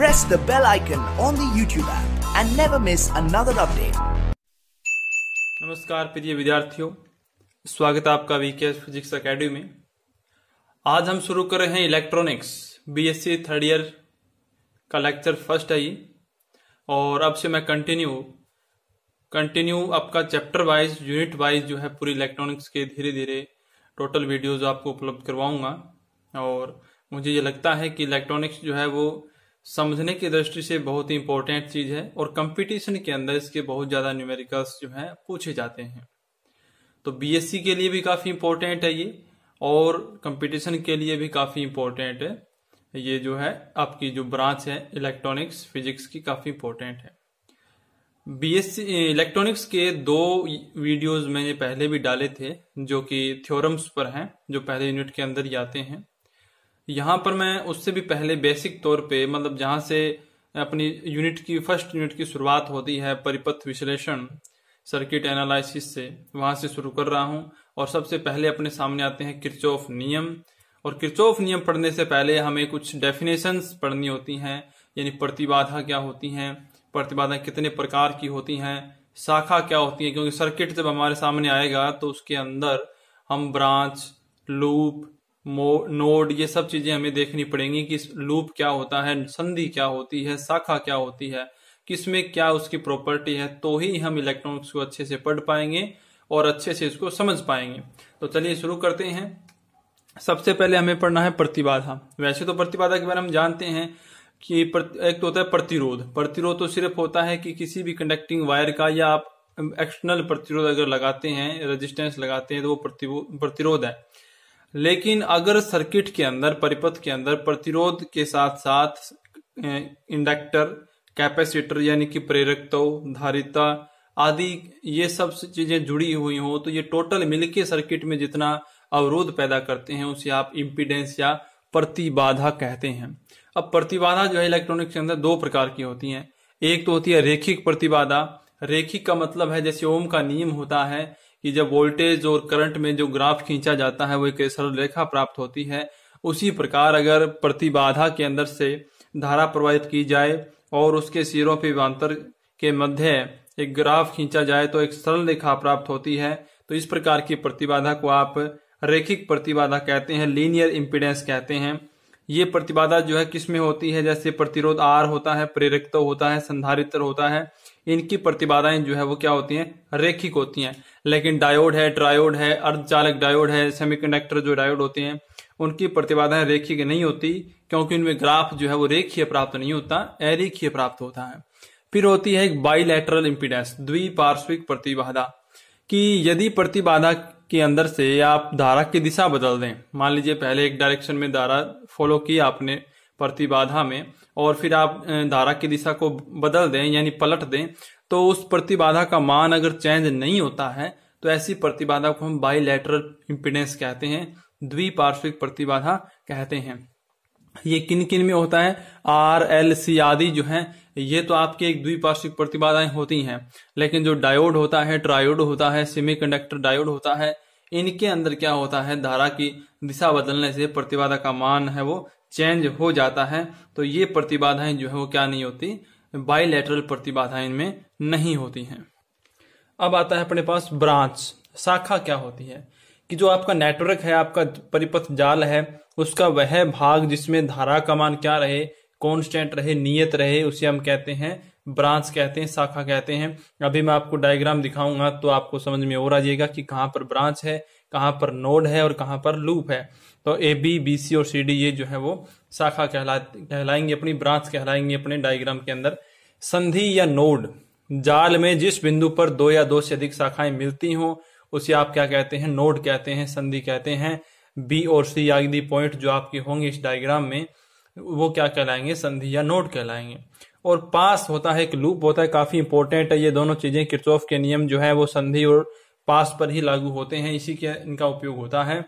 press the bell icon on the YouTube app and never miss another update. नमस्कार प्रिय विद्यार्थियों स्वागत है आपका वीके फिजिक्स एकेडमी में आज हम शुरू कर रहे हैं इलेक्ट्रॉनिक्स बीएससी थर्ड ईयर का लेक्चर फर्स्ट है ये और अब से मैं कंटिन्यू कंटिन्यू आपका चैप्टर वाइज यूनिट वाइज जो है पूरी इलेक्ट्रॉनिक्स के धीरे धीरे टोटल वीडियोज आपको उपलब्ध करवाऊंगा और मुझे ये लगता है कि इलेक्ट्रॉनिक्स जो है वो समझने की दृष्टि से बहुत ही इंपॉर्टेंट चीज है और कंपटीशन के अंदर इसके बहुत ज्यादा न्यूमेरिकल्स जो है पूछे जाते हैं तो बीएससी के लिए भी काफी इंपॉर्टेंट है ये और कंपटीशन के लिए भी काफी इंपॉर्टेंट है ये जो है आपकी जो ब्रांच है इलेक्ट्रॉनिक्स फिजिक्स की काफी इंपॉर्टेंट है बीएससी इलेक्ट्रॉनिक्स के दो वीडियोस मैंने पहले भी डाले थे जो कि थ्योरम्स पर हैं जो पहले यूनिट के अंदर ही आते हैं यहाँ पर मैं उससे भी पहले बेसिक तौर पे मतलब जहाँ से अपनी यूनिट की फर्स्ट यूनिट की शुरुआत होती है परिपथ विश्लेषण सर्किट एनालिसिस से वहाँ से शुरू कर रहा हूँ और सबसे पहले अपने सामने आते हैं किरचोफ नियम और किरचोफ नियम पढ़ने से पहले हमें कुछ डेफिनेशंस पढ़नी होती हैं यानी प्रतिबाधा क्या होती हैं प्रतिबाधा कितने प्रकार की होती हैं शाखा क्या होती है क्योंकि सर्किट जब हमारे सामने आएगा तो उसके अंदर हम ब्रांच लूप नोड ये सब चीजें हमें देखनी पड़ेंगी कि लूप क्या होता है संधि क्या होती है शाखा क्या होती है किसमें क्या उसकी प्रॉपर्टी है तो ही हम इलेक्ट्रॉनिक्स को अच्छे से पढ़ पाएंगे और अच्छे से इसको समझ पाएंगे तो चलिए शुरू करते हैं सबसे पहले हमें पढ़ना है प्रतिबाधा वैसे तो प्रतिबाधा के बारे में हम जानते हैं कि एक तो होता है प्रतिरोध प्रतिरोध तो सिर्फ होता है कि किसी भी कंडक्टिंग वायर का या आप एक्सटर्नल प्रतिरोध अगर लगाते हैं रेजिस्टेंस लगाते हैं तो वो प्रतिरोध है लेकिन अगर सर्किट के अंदर परिपथ के अंदर प्रतिरोध के साथ साथ इंडक्टर कैपेसिटर यानी कि प्रेरकत्व धारिता आदि ये सब चीजें जुड़ी हुई हो तो ये टोटल मिलके सर्किट में जितना अवरोध पैदा करते हैं उसे आप इम्पीडेंस या प्रतिबाधा कहते हैं अब प्रतिबाधा जो है इलेक्ट्रॉनिक्स के अंदर दो प्रकार की होती हैं एक तो होती है रेखिक प्रतिबाधा रेखिक का मतलब है जैसे ओम का नियम होता है कि जब वोल्टेज और करंट में जो ग्राफ खींचा जाता है वो एक सरल रेखा प्राप्त होती है उसी प्रकार अगर प्रतिबाधा के अंदर से धारा प्रवाहित की जाए और उसके सिरों पर विवांतर के मध्य एक ग्राफ खींचा जाए तो एक सरल रेखा प्राप्त होती है तो इस प्रकार की प्रतिबाधा को आप रेखिक प्रतिबाधा कहते हैं लीनियर इम्पिडेंस कहते हैं ये प्रतिबाधा जो है किसमें होती है जैसे प्रतिरोध आर होता है प्रेरकत्व होता है संधारित्र होता है इनकी प्रतिबाधाएं जो है वो क्या होती हैं रेखिक होती हैं लेकिन डायोड है ट्रायोड है अर्धचालक डायोड है सेमीकंडक्टर जो डायोड होते हैं उनकी प्रतिबाधाएं रेखिक नहीं होती क्योंकि उनमें ग्राफ जो है वो रेखीय प्राप्त नहीं होता अरेखीय प्राप्त होता है फिर होती है एक बाइलेटरल इंपीडेंस द्विपार्श्विक प्रतिबाधा कि यदि प्रतिबाधा के अंदर से आप धारा की दिशा बदल दें मान लीजिए पहले एक डायरेक्शन में धारा फॉलो की आपने प्रतिबाधा में और फिर आप धारा की दिशा को बदल दें यानी पलट दें तो उस प्रतिबाधा का मान अगर चेंज नहीं होता है तो ऐसी प्रतिबाधा को हम बाइलेटरल इम्पिडेंस कहते हैं द्विपार्श्विक प्रतिबाधा कहते हैं ये किन किन में होता है आर एल सी आदि जो है ये तो आपके एक द्विपार्श्विक प्रतिबाधाएं होती हैं लेकिन जो डायोड होता है ट्रायोड होता है सेमीकंडक्टर डायोड होता है इनके अंदर क्या होता है धारा की दिशा बदलने से प्रतिबाधा का मान है वो चेंज हो जाता है तो ये प्रतिबाधाएं जो है वो क्या नहीं होती बाइलेटरल प्रतिबाधाएं इनमें नहीं होती हैं अब आता है अपने पास ब्रांच शाखा क्या होती है कि जो आपका नेटवर्क है आपका परिपथ जाल है उसका वह भाग जिसमें धारा का मान क्या रहे कॉन्स्टेंट रहे नियत रहे उसे हम कहते हैं ब्रांच कहते हैं शाखा कहते हैं अभी मैं आपको डायग्राम दिखाऊंगा तो आपको समझ में और आ जाएगा कि कहाँ पर ब्रांच है कहाँ पर नोड है और कहाँ पर लूप है तो ए बी बी सी और सी डी ये जो है वो शाखा कहला कहलाएंगे अपनी ब्रांच कहलाएंगे अपने डायग्राम के अंदर संधि या नोड जाल में जिस बिंदु पर दो या दो से अधिक शाखाएं मिलती हों उसे आप क्या कहते हैं नोड कहते हैं संधि कहते हैं बी और सी आदि पॉइंट जो आपके होंगे इस डायग्राम में वो क्या कहलाएंगे संधि या नोड कहलाएंगे और पास होता है एक लूप होता है काफी इंपॉर्टेंट है ये दोनों चीजें किरचोफ के नियम जो है वो संधि और पास पर ही लागू होते हैं इसी के इनका उपयोग होता है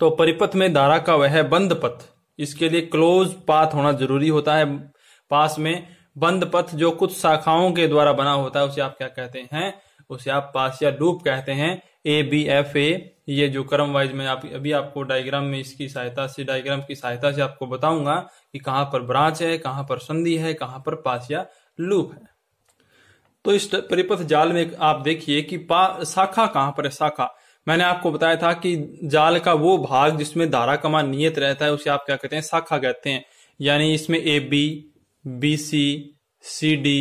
तो परिपथ में धारा का वह बंद पथ इसके लिए क्लोज पाथ होना जरूरी होता है पास में बंद पथ जो कुछ शाखाओं के द्वारा बना होता है उसे आप क्या कहते हैं उसे आप पास या लूप कहते हैं ए बी एफ ए ये जो क्रम वाइज में आप अभी आपको डायग्राम में इसकी सहायता से डायग्राम की सहायता से आपको बताऊंगा कि कहां पर ब्रांच है कहां पर संधि है कहां पर पास या लूप है तो इस परिपथ जाल में आप देखिए कि पा शाखा कहाँ पर है शाखा मैंने आपको बताया था कि जाल का वो भाग जिसमें धारा का मान नियत रहता है उसे आप क्या कहते हैं शाखा कहते हैं यानी इसमें A B B C C D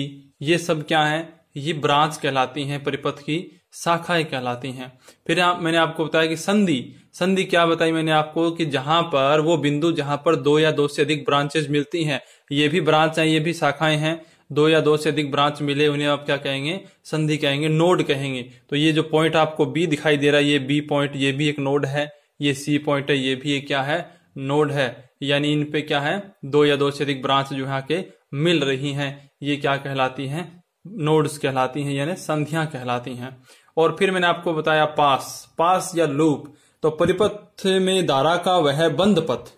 ये सब क्या है ये ब्रांच कहलाती हैं परिपथ की शाखाएं कहलाती हैं फिर आप मैंने आपको बताया कि संधि संधि क्या बताई मैंने आपको कि जहां पर वो बिंदु जहां पर दो या दो से अधिक ब्रांचेज मिलती हैं ये भी ब्रांच हैं ये भी शाखाएं हैं दो या दो से अधिक ब्रांच मिले उन्हें आप क्या कहेंगे संधि कहेंगे नोड कहेंगे तो ये जो पॉइंट आपको बी दिखाई दे रहा है ये बी पॉइंट ये भी एक नोड है ये सी पॉइंट है ये भी एक क्या है नोड है यानी इन पे क्या है दो या दो से अधिक ब्रांच जो यहाँ के मिल रही हैं ये क्या कहलाती हैं नोड्स कहलाती हैं यानी संधियां कहलाती हैं और फिर मैंने आपको बताया पास पास या लूप तो परिपथ में धारा का वह बंद पथ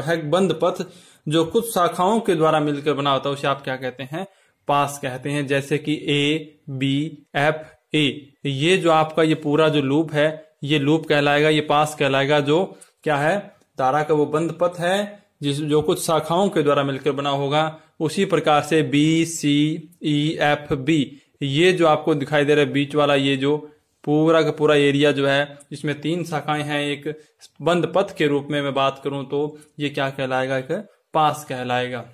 वह बंद पथ जो कुछ शाखाओं के द्वारा मिलकर बना होता है उसे आप क्या कहते हैं पास कहते हैं जैसे कि ए बी एफ ए ये जो आपका ये पूरा जो लूप है ये लूप कहलाएगा ये पास कहलाएगा जो क्या है तारा का वो बंद पथ है जिस जो कुछ शाखाओं के द्वारा मिलकर बना होगा उसी प्रकार से B C E F B ये जो आपको दिखाई दे रहा है बीच वाला ये जो पूरा का पूरा एरिया जो है इसमें तीन शाखाएं हैं एक बंद पथ के रूप में मैं बात करूं तो ये क्या कहलाएगा एक पास कहलाएगा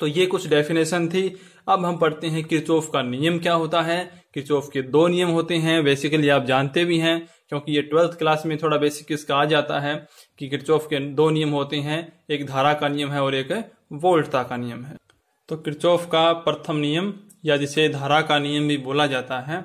तो ये कुछ डेफिनेशन थी अब हम पढ़ते हैं किचोफ का नियम क्या होता है किचोफ के दो नियम होते हैं बेसिकली आप जानते भी हैं क्योंकि ये ट्वेल्थ क्लास में थोड़ा बेसिक इसका आ जाता है कि किचोफ के दो नियम होते हैं एक धारा का नियम है और एक वोल्टता का नियम है तो किचोफ का प्रथम नियम या जिसे धारा का नियम भी बोला जाता है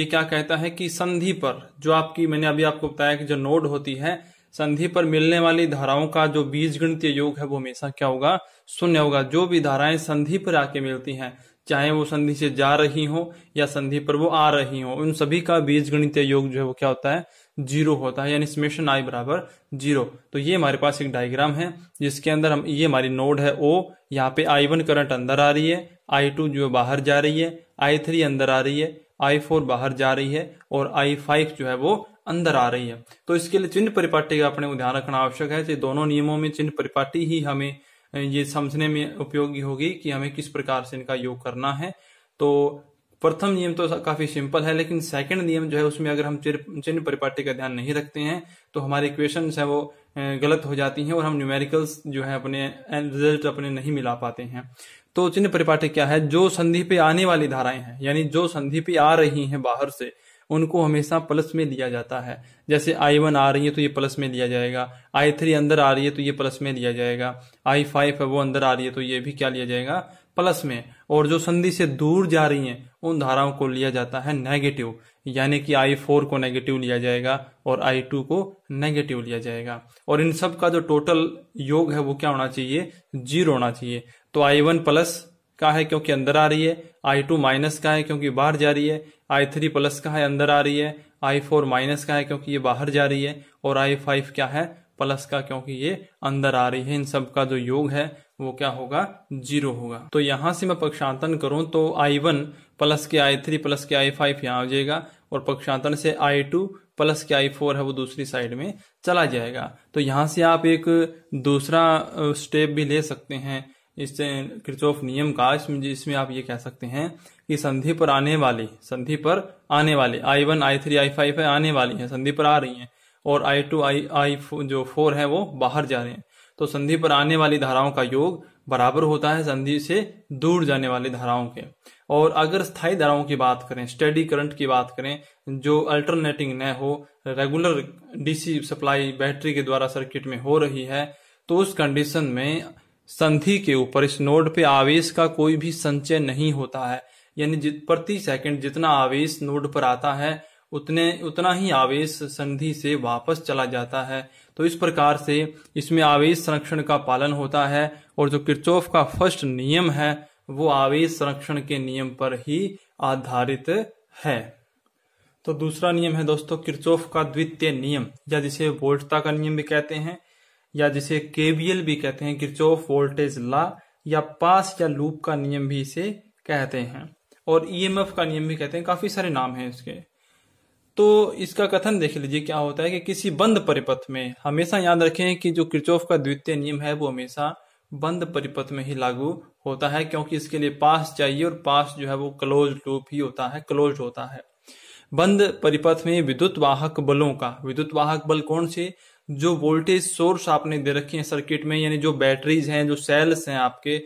ये क्या कहता है कि संधि पर जो आपकी मैंने अभी आपको बताया कि जो नोड होती है संधि पर मिलने वाली धाराओं का जो बीज योग है वो हमेशा क्या होगा शून्य होगा जो भी धाराएं संधि पर आके मिलती हैं चाहे वो संधि से जा रही हो या संधि पर वो आ रही हो उन सभी का बीज योग जो है वो क्या होता है जीरो होता है यानी समेशन आई बराबर जीरो तो ये हमारे पास एक डायग्राम है जिसके अंदर हम ये हमारी नोड है ओ यहाँ पे आई वन करंट अंदर आ रही है आई टू जो बाहर जा रही है आई थ्री अंदर आ रही है आई फोर बाहर जा रही है और आई फाइव जो है वो अंदर आ रही है तो इसके लिए चिन्ह परिपाटी का अपने को ध्यान रखना आवश्यक है तो दोनों नियमों में चिन्ह परिपाटी ही हमें ये समझने में उपयोगी होगी कि हमें किस प्रकार से इनका योग करना है तो प्रथम नियम तो काफी सिंपल है लेकिन सेकंड नियम जो है उसमें अगर हम चिन्ह परिपाटी का ध्यान नहीं रखते हैं तो हमारे इक्वेशन है वो गलत हो जाती हैं और हम न्यूमेरिकल्स जो है अपने रिजल्ट अपने नहीं मिला पाते हैं तो चिन्ह परिपाटी क्या है जो संधि पे आने वाली धाराएं हैं यानी जो संधि पे आ रही हैं बाहर से उनको हमेशा प्लस में लिया जाता है जैसे आई वन आ रही है तो ये प्लस में लिया जाएगा आई थ्री अंदर आ रही है तो ये प्लस में लिया जाएगा आई फाइव है वो अंदर आ रही है तो ये भी क्या लिया जाएगा प्लस में और जो संधि से दूर जा रही हैं उन धाराओं को लिया जाता है नेगेटिव यानी कि आई फोर को नेगेटिव लिया जाएगा और आई टू को नेगेटिव लिया जाएगा और इन सब का जो टोटल योग है वो क्या होना चाहिए जीरो होना चाहिए तो आई वन प्लस का है क्योंकि अंदर आ रही है आई टू माइनस का है क्योंकि बाहर जा रही है आई थ्री प्लस का है अंदर आ रही है आई फोर माइनस का है क्योंकि ये बाहर जा रही है और आई फाइव क्या है प्लस का क्योंकि ये अंदर आ रही है इन सब का जो योग है वो क्या होगा जीरो होगा तो यहां से मैं पक्षांतन करूं तो आई वन प्लस के आई थ्री प्लस के आई फाइव यहाँ आ जाएगा और पक्षांतन से आई टू प्लस के आई फोर है वो दूसरी साइड में चला जाएगा तो यहां से आप एक दूसरा स्टेप भी ले सकते हैं इस क्रिचोफ नियम का इसमें इसमें आप ये कह सकते हैं कि संधि पर आने वाली संधि पर आने वाले I one I three I five है आने वाली है संधि पर आ रही है और आई टू आई आई जो फोर है वो बाहर जा रहे हैं तो संधि पर आने वाली धाराओं का योग बराबर होता है संधि से दूर जाने वाली धाराओं के और अगर स्थायी धाराओं की बात करें स्टडी करंट की बात करें जो अल्टरनेटिंग न हो रेगुलर डीसी सप्लाई बैटरी के द्वारा सर्किट में हो रही है तो उस कंडीशन में संधि के ऊपर इस नोड पे आवेश का कोई भी संचय नहीं होता है यानी प्रति सेकंड जितना आवेश नोड पर आता है उतने उतना ही आवेश संधि से वापस चला जाता है तो इस प्रकार से इसमें आवेश संरक्षण का पालन होता है और जो किरचोफ का फर्स्ट नियम है वो आवेश संरक्षण के नियम पर ही आधारित है तो दूसरा नियम है दोस्तों किरचोफ का द्वितीय नियम या जिसे वोल्टता का नियम भी कहते हैं या जिसे केबीएल भी कहते हैं गिरचोफ वोल्टेज ला या पास या लूप का नियम भी इसे कहते हैं और ईएमएफ e का नियम भी कहते हैं काफी सारे नाम हैं इसके तो इसका कथन देख लीजिए क्या होता है कि किसी बंद परिपथ में हमेशा याद रखें कि जो किरचोफ का द्वितीय नियम है वो हमेशा बंद परिपथ में ही लागू होता है क्योंकि इसके लिए पास चाहिए और पास जो है वो क्लोज लूप ही होता है क्लोज होता है बंद परिपथ में विद्युत वाहक बलों का विद्युत वाहक बल कौन से जो वोल्टेज सोर्स आपने दे रखी है सर्किट में यानी जो बैटरीज हैं जो सेल्स हैं आपके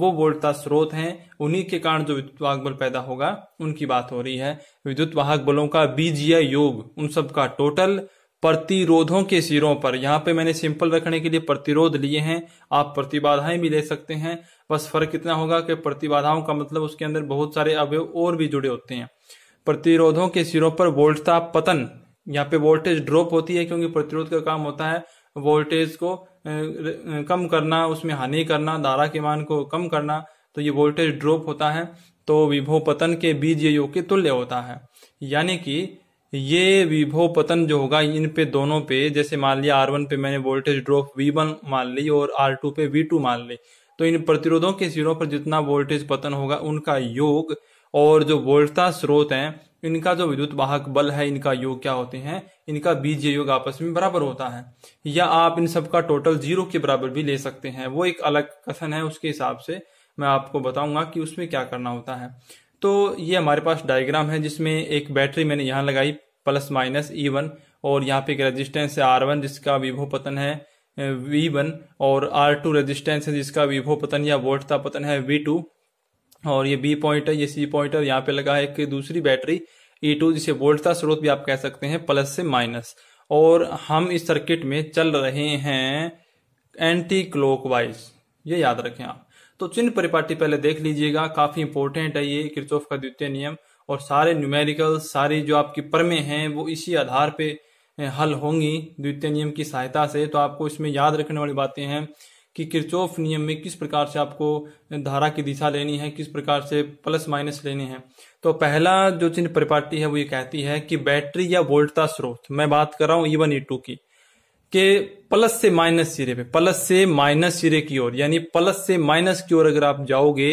वो वोल्टता स्रोत हैं उन्हीं के कारण जो विद्युत वाहक बल पैदा होगा उनकी बात हो रही है विद्युत वाहक बलों का बीजीय योग उन सब का टोटल प्रतिरोधों के सिरों पर यहाँ पे मैंने सिंपल रखने के लिए प्रतिरोध लिए हैं आप प्रतिबाधाएं भी ले सकते हैं बस फर्क इतना होगा कि प्रतिबाधाओं का मतलब उसके अंदर बहुत सारे अवयव और भी जुड़े होते हैं प्रतिरोधों के सिरों पर वोल्टता पतन यहाँ पे वोल्टेज ड्रॉप होती है क्योंकि प्रतिरोध का काम होता है वोल्टेज को कम करना उसमें हानि करना धारा के मान को कम करना तो ये वोल्टेज ड्रॉप होता है तो विभो पतन के बीज ये योग के तुल्य होता है यानी कि ये विभो पतन जो होगा इन पे दोनों पे जैसे मान लिया आर वन पे मैंने वोल्टेज ड्रॉप वी वन मान ली और आर टू पे वी टू मान ली तो इन प्रतिरोधों के सिरों पर जितना वोल्टेज पतन होगा उनका योग और जो वोल्टता स्रोत है इनका जो विद्युत वाहक बल है इनका योग क्या होते हैं इनका बीजीय योग आपस में बराबर होता है या आप इन सबका टोटल जीरो के बराबर भी ले सकते हैं वो एक अलग कथन है उसके हिसाब से मैं आपको बताऊंगा कि उसमें क्या करना होता है तो ये हमारे पास डायग्राम है जिसमें एक बैटरी मैंने यहाँ लगाई प्लस माइनस ई वन और यहाँ पे एक रेजिस्टेंस है आर वन जिसका विभो पतन है वी वन और आर टू रेजिस्टेंस है जिसका विभो पतन या वोल्टता पतन है वी टू और ये बी पॉइंटर ये सी पॉइंटर यहाँ पे लगा है एक दूसरी बैटरी ई e टू जिसे वोल्ट का स्रोत भी आप कह सकते हैं प्लस से माइनस और हम इस सर्किट में चल रहे हैं एंटी क्लॉकवाइज ये याद रखें आप तो चिन्ह परिपाटी पहले देख लीजिएगा काफी इंपॉर्टेंट है ये क्रिचोफ का द्वितीय नियम और सारे न्यूमेरिकल सारी जो आपकी परमें हैं वो इसी आधार पे हल होंगी द्वितीय नियम की सहायता से तो आपको इसमें याद रखने वाली बातें हैं कि किरचोफ नियम में किस प्रकार से आपको धारा की दिशा लेनी है किस प्रकार से प्लस माइनस लेने हैं तो पहला जो चिन्ह परिपाटी है वो ये कहती है कि बैटरी या वोल्टता स्रोत मैं बात कर रहा हूं ईवन ई टू की के प्लस से माइनस सिरे पे प्लस से माइनस सिरे की ओर यानी प्लस से माइनस की ओर अगर आप जाओगे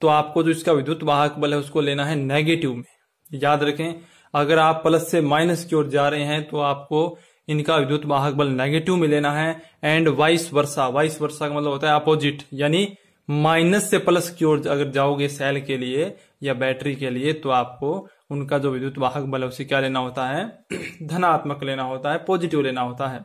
तो आपको जो इसका विद्युत वाहक बल है उसको लेना है नेगेटिव में याद रखें अगर आप प्लस से माइनस की ओर जा रहे हैं तो आपको इनका विद्युत वाहक बल नेगेटिव में लेना है and vice versa vice versa का मतलब होता है अपोजिट यानी माइनस से प्लस की ओर अगर जाओगे सेल के लिए या बैटरी के लिए तो आपको उनका जो विद्युत वाहक बल है उसे क्या लेना होता है धनात्मक लेना होता है पॉजिटिव लेना होता है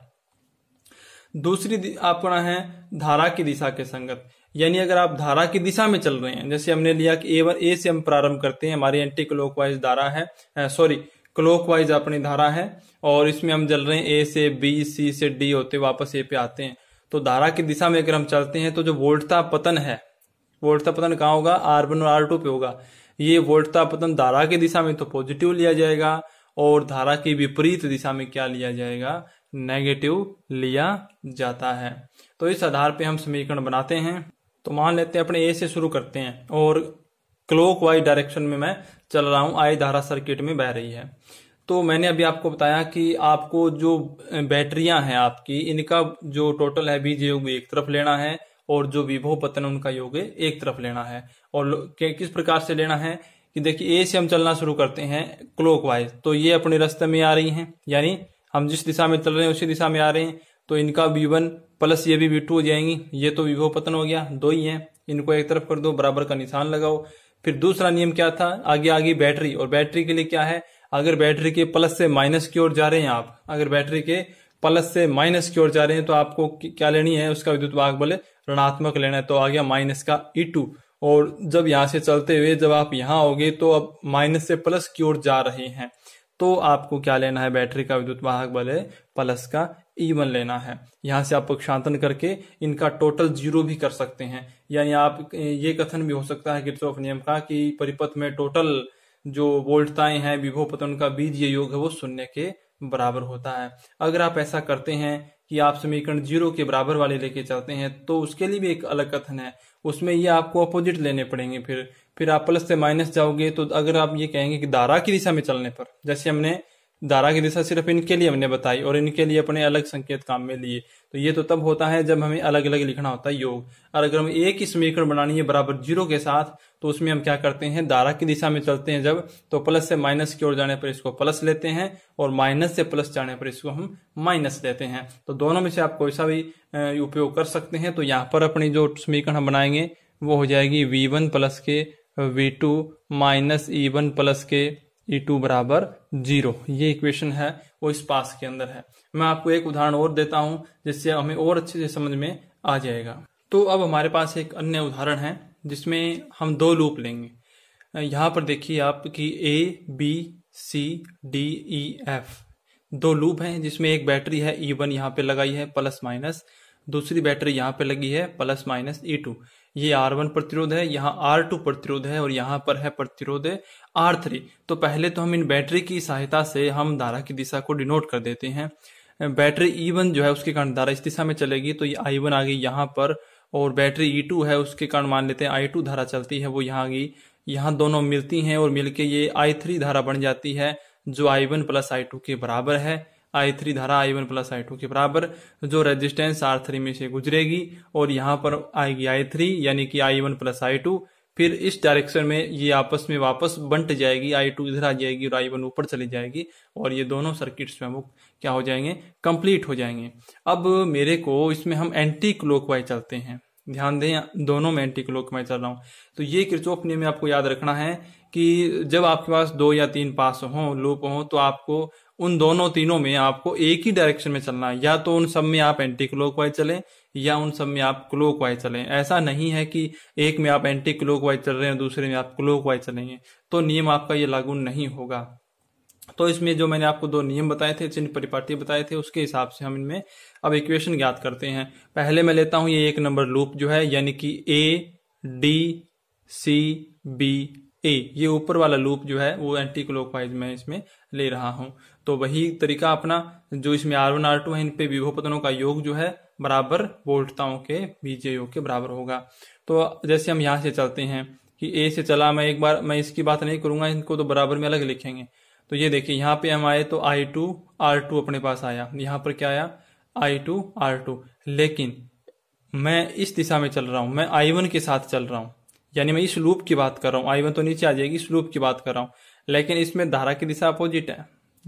दूसरी आप है धारा की दिशा के संगत यानी अगर आप धारा की दिशा में चल रहे हैं जैसे हमने लिया कि ए वन ए से हम प्रारंभ करते हैं हमारी एंटी क्लॉकवाइज धारा है सॉरी क्लॉकवाइज अपनी धारा है और इसमें हम चल रहे हैं ए से बी सी से डी होते वापस ए पे आते हैं तो धारा की दिशा में अगर हम चलते हैं तो जो वोल्टता पतन है वोल्टता पतन कहाँ होगा आर वन और आर टू पे होगा ये वोल्टता पतन धारा की दिशा में तो पॉजिटिव लिया जाएगा और धारा की विपरीत दिशा में क्या लिया जाएगा नेगेटिव लिया जाता है तो इस आधार पर हम समीकरण बनाते हैं तो मान लेते हैं अपने ए से शुरू करते हैं और क्लॉकवाइज डायरेक्शन में मैं चल रहा हूँ आई धारा सर्किट में बह रही है तो मैंने अभी आपको बताया कि आपको जो बैटरियां हैं आपकी इनका जो टोटल है बीज योग एक तरफ लेना है और जो विभो पतन उनका योग एक तरफ लेना है और किस प्रकार से लेना है कि देखिए ए से हम चलना शुरू करते हैं वाइज तो ये अपने रास्ते में आ रही हैं यानी हम जिस दिशा में चल रहे हैं उसी दिशा में आ रहे हैं तो इनका वी प्लस ये भी वी टू हो जाएंगी ये तो विभो पतन हो गया दो ही है इनको एक तरफ कर दो बराबर का निशान लगाओ फिर दूसरा नियम क्या था आगे आगे बैटरी और बैटरी के लिए क्या है अगर बैटरी के प्लस से माइनस की ओर जा रहे हैं आप अगर बैटरी के प्लस से माइनस की ओर जा रहे हैं तो आपको क्या लेनी है उसका विद्युत वाहक बल ऋणात्मक लेना है तो आ गया माइनस का ई e और जब यहां से चलते हुए जब आप यहां हो तो अब माइनस से प्लस की ओर जा रहे हैं तो आपको क्या लेना है बैटरी का विद्युत वाहक बल है प्लस का इवन लेना है यहाँ से आप पक्षांतन करके इनका टोटल जीरो भी कर सकते हैं यानी आप ये कथन भी हो सकता है किर्चोफ नियम का कि परिपथ में टोटल जो वोल्टताएं हैं पतन का बीज ये योग है वो शून्य के बराबर होता है अगर आप ऐसा करते हैं कि आप समीकरण जीरो के बराबर वाले लेके चलते हैं तो उसके लिए भी एक अलग कथन है उसमें ये आपको अपोजिट लेने पड़ेंगे फिर फिर आप प्लस से माइनस जाओगे तो अगर आप ये कहेंगे कि दारा की दिशा में चलने पर जैसे हमने धारा की दिशा सिर्फ इनके लिए हमने बताई और इनके लिए अपने अलग संकेत काम में लिए तो ये तो तब होता है जब हमें अलग अलग लिखना होता है योग और अगर हम एक ही समीकरण बनानी है बराबर जीरो के साथ तो उसमें हम क्या करते हैं धारा की दिशा में चलते हैं जब तो प्लस से माइनस की ओर जाने पर इसको प्लस लेते हैं और माइनस से प्लस जाने पर इसको हम माइनस लेते हैं तो दोनों में से आप कोई सा भी उपयोग कर सकते हैं तो यहाँ पर अपनी जो समीकरण हम बनाएंगे वो हो जाएगी वी वन प्लस के V two minus E one plus के ई e टू बराबर जीरो ये इक्वेशन है वो इस पास के अंदर है मैं आपको एक उदाहरण और देता हूं जिससे हमें और अच्छे से समझ में आ जाएगा तो अब हमारे पास एक अन्य उदाहरण है जिसमें हम दो लूप लेंगे यहाँ पर देखिए आप कि A B C D E F दो लूप हैं जिसमें एक बैटरी है ई वन यहाँ पे लगाई है प्लस माइनस दूसरी बैटरी यहाँ पे लगी है प्लस माइनस ई टू ये आर वन प्रतिरोध है यहाँ आर टू प्रतिरोध है और यहाँ पर है प्रतिरोध आर थ्री तो पहले तो हम इन बैटरी की सहायता से हम धारा की दिशा को डिनोट कर देते हैं बैटरी ई e वन जो है उसके कारण धारा इस दिशा में चलेगी तो ये आई वन आ गई यहाँ पर और बैटरी ई e टू है उसके कारण मान लेते हैं आई टू धारा चलती है वो यहाँ आ गई यहाँ दोनों मिलती हैं और मिलके ये आई थ्री धारा बन जाती है जो I one plus I two के बराबर है आई थ्री धारा I one plus I two के बराबर जो रेजिस्टेंस आर थ्री में से गुजरेगी और यहां पर आएगी आई थ्री यानी कि I one plus I two फिर इस डायरेक्शन में ये आपस में वापस बंट जाएगी आई टू इधर आ जाएगी और आई वन ऊपर चली जाएगी और ये दोनों सर्किट में वो क्या हो जाएंगे कंप्लीट हो जाएंगे अब मेरे को इसमें हम एंटी क्लोक वाइज चलते हैं ध्यान दें दोनों में एंटी क्लोक वाइज चल रहा हूं तो ये क्रिचोफ नियम आपको याद रखना है कि जब आपके पास दो या तीन पास हो लूप हों तो आपको उन दोनों तीनों में आपको एक ही डायरेक्शन में चलना है या तो उन सब में आप एंटी क्लोक वाइज चलें या उन सब में आप क्लोक वाइज चलें ऐसा नहीं है कि एक में आप एंटी क्लोक वाइज चल रहे हैं दूसरे में आप क्लोक वाइज चलेंगे तो नियम आपका ये लागू नहीं होगा तो इसमें जो मैंने आपको दो नियम बताए थे चिन्ह परिपाटी बताए थे उसके हिसाब से हम इनमें अब इक्वेशन ज्ञात करते हैं पहले मैं लेता हूं ये एक नंबर लूप जो है यानी कि ए डी सी बी ए ये ऊपर वाला लूप जो है वो एंटी क्लॉकवाइज में इसमें ले रहा हूं तो वही तरीका अपना जो इसमें आर वन आर टू है इन पे विभोपतनों का योग जो है बराबर वोल्टताओं के बीजे योग के बराबर होगा तो जैसे हम यहां से चलते हैं कि ए से चला मैं एक बार मैं इसकी बात नहीं करूंगा इनको तो बराबर में अलग लिखेंगे तो ये देखिए यहाँ पे हम आए तो आई टू आर टू अपने पास आया यहाँ पर क्या आया आई टू आर टू लेकिन मैं इस दिशा में चल रहा हूं मैं आई वन के साथ चल रहा हूं यानी मैं इस लूप की बात कर रहा हूँ आई वन तो नीचे आ जाएगी इस लूप की बात कर रहा हूँ लेकिन इसमें धारा की दिशा अपोजिट है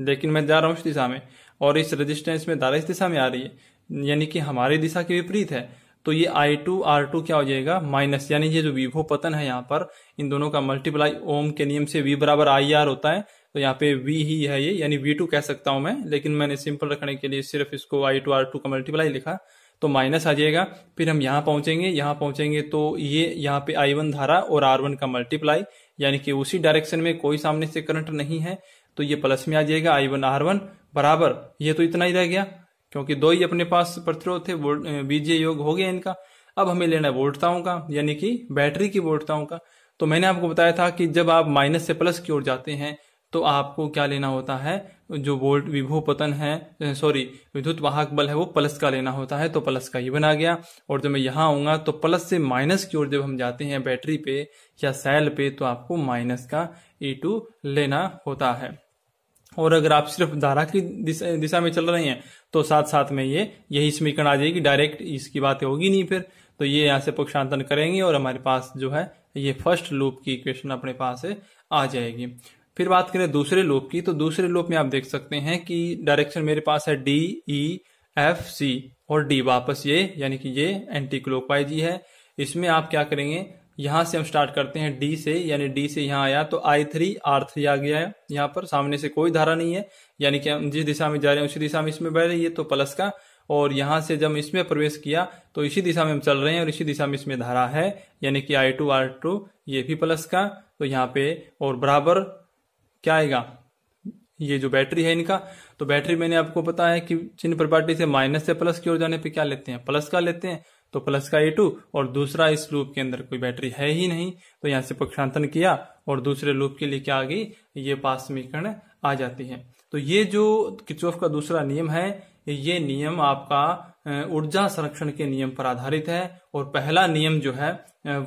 लेकिन मैं जा रहा हूँ इस दिशा में और इस रजिस्टेंस में धारा इस दिशा में आ रही है यानी कि हमारी दिशा के विपरीत है तो ये आई टू आर टू क्या हो जाएगा माइनस यानी ये जो विभो पतन है यहाँ पर इन दोनों का मल्टीप्लाई ओम के नियम से वी बराबर आई आर होता है तो यहाँ पे वी ही है ये यानी वी टू कह सकता हूँ मैं लेकिन मैंने सिंपल रखने के लिए सिर्फ इसको आई टू आर टू का मल्टीप्लाई लिखा तो माइनस आ जाएगा फिर हम यहाँ पहुंचेंगे यहाँ पहुंचेंगे तो ये यहाँ पे आई वन धारा और आर वन का मल्टीप्लाई यानी कि उसी डायरेक्शन में कोई सामने से करंट नहीं है तो ये प्लस में आ जाएगा आई वन आर वन बराबर ये तो इतना ही रह गया क्योंकि दो ही अपने पास प्रतिरोध थे बीजे योग हो गया इनका अब हमें लेना है वोल्टताओं का यानी कि बैटरी की वोल्टताओं का तो मैंने आपको बताया था कि जब आप माइनस से प्लस की ओर जाते हैं तो आपको क्या लेना होता है जो वोल्ट विभू पतन है सॉरी विद्युत वाहक बल है वो प्लस का लेना होता है तो प्लस का ये बना गया और जब मैं यहां आऊंगा तो प्लस से माइनस की ओर जब हम जाते हैं बैटरी पे या सेल पे तो आपको माइनस का ई टू लेना होता है और अगर आप सिर्फ धारा की दिशा, दिशा में चल रहे हैं तो साथ साथ में ये यही समीकरण आ जाएगी डायरेक्ट इसकी बात होगी नहीं फिर तो ये यहाँ से पक्षांतरण करेंगे और हमारे पास जो है ये फर्स्ट लूप की इक्वेशन अपने पास आ जाएगी फिर बात करें दूसरे लूप की तो दूसरे लूप में आप देख सकते हैं कि डायरेक्शन मेरे पास है डी ई एफ सी और डी वापस ये यानी कि ये एंटी क्लॉक ही है इसमें आप क्या करेंगे यहां से हम स्टार्ट करते हैं डी से यानी डी से यहाँ आया तो आई थ्री आर थ्री आ गया है यहाँ पर सामने से कोई धारा नहीं है यानी कि हम जिस दिशा में जा रहे हैं उसी दिशा में इसमें बह रही है तो प्लस का और यहां से जब इसमें प्रवेश किया तो इसी दिशा में हम चल रहे हैं और इसी दिशा में इसमें धारा है यानी कि आई टू आर टू ये भी प्लस का तो यहाँ पे और बराबर क्या आएगा ये जो बैटरी है इनका तो बैटरी मैंने आपको पता है कि चिन्ह प्रॉपर्टी से माइनस से प्लस की ओर जाने पे क्या लेते हैं प्लस का लेते हैं तो प्लस का ए टू और दूसरा इस लूप के अंदर कोई बैटरी है ही नहीं तो यहां से पक्षांतन किया और दूसरे लूप के लिए क्या आ गई ये पास समीकरण आ जाती है तो ये जो किचोफ का दूसरा नियम है ये नियम आपका ऊर्जा संरक्षण के नियम पर आधारित है और पहला नियम जो है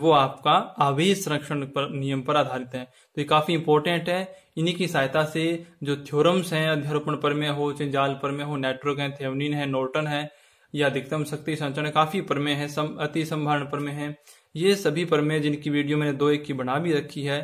वो आपका आवेश संरक्षण पर नियम पर आधारित है तो ये काफी इंपॉर्टेंट है इन्हीं की सहायता से जो थ्योरम्स हैं अध्यारोपण पर में हो चाहे जाल पर में हो नेटवर्क है थेवनिन है नोटन है या अधिकतम शक्ति संचरण काफी परमेय है सम अति संभारण परमेय है ये सभी परमेय जिनकी वीडियो मैंने दो एक की बना भी रखी है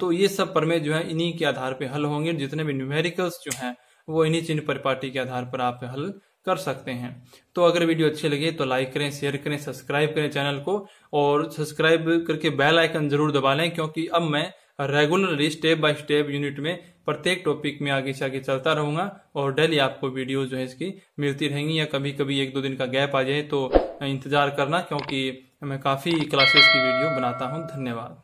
तो ये सब परमेय जो है इन्हीं के आधार पर हल होंगे जितने भी न्यूमेरिकल्स जो है वो इन्हीं चिन्ह परिपाटी के आधार पर आप हल कर सकते हैं तो अगर वीडियो अच्छी लगे तो लाइक करें शेयर करें सब्सक्राइब करें चैनल को और सब्सक्राइब करके बेल आइकन जरूर दबा लें क्योंकि अब मैं regularly step by step unit में प्रत्येक टॉपिक में आगे से आगे चलता रहूंगा और डेली आपको वीडियो जो है इसकी मिलती रहेंगी या कभी कभी एक दो दिन का गैप आ जाए तो इंतजार करना क्योंकि मैं काफ़ी क्लासेस की वीडियो बनाता हूँ धन्यवाद